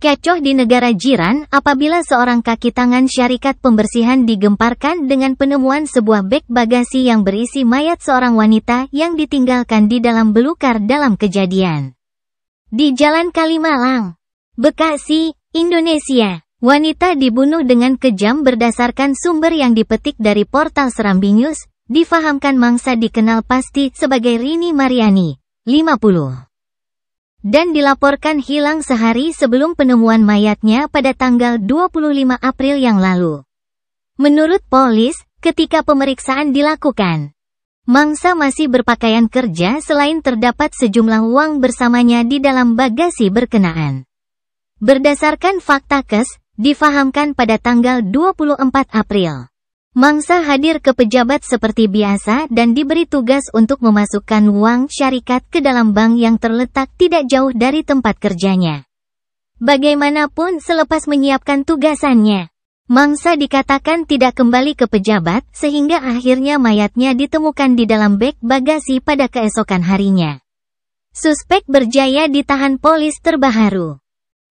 Kecoh di negara jiran apabila seorang kaki tangan syarikat pembersihan digemparkan dengan penemuan sebuah bek bagasi yang berisi mayat seorang wanita yang ditinggalkan di dalam belukar dalam kejadian. Di Jalan Kalimalang, Bekasi, Indonesia, wanita dibunuh dengan kejam berdasarkan sumber yang dipetik dari portal Serambi News, difahamkan mangsa dikenal pasti sebagai Rini Mariani, 50 dan dilaporkan hilang sehari sebelum penemuan mayatnya pada tanggal 25 April yang lalu. Menurut polis, ketika pemeriksaan dilakukan, mangsa masih berpakaian kerja selain terdapat sejumlah uang bersamanya di dalam bagasi berkenaan. Berdasarkan fakta kes, difahamkan pada tanggal 24 April. Mangsa hadir ke pejabat seperti biasa dan diberi tugas untuk memasukkan uang syarikat ke dalam bank yang terletak tidak jauh dari tempat kerjanya. Bagaimanapun selepas menyiapkan tugasannya, Mangsa dikatakan tidak kembali ke pejabat sehingga akhirnya mayatnya ditemukan di dalam bek bagasi pada keesokan harinya. Suspek berjaya ditahan polis terbaharu.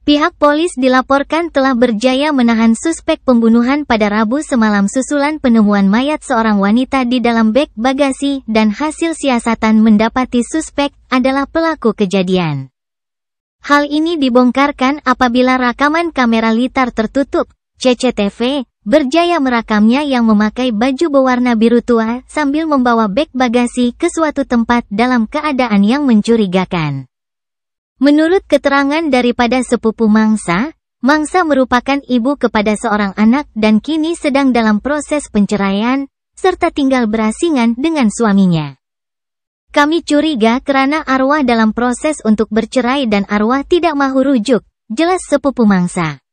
Pihak polis dilaporkan telah berjaya menahan suspek pembunuhan pada Rabu semalam susulan penemuan mayat seorang wanita di dalam beg bagasi dan hasil siasatan mendapati suspek adalah pelaku kejadian. Hal ini dibongkarkan apabila rakaman kamera litar tertutup, CCTV, berjaya merakamnya yang memakai baju berwarna biru tua sambil membawa beg bagasi ke suatu tempat dalam keadaan yang mencurigakan. Menurut keterangan daripada sepupu Mangsa, Mangsa merupakan ibu kepada seorang anak dan kini sedang dalam proses penceraian, serta tinggal berasingan dengan suaminya. Kami curiga karena arwah dalam proses untuk bercerai dan arwah tidak mahu rujuk, jelas sepupu Mangsa.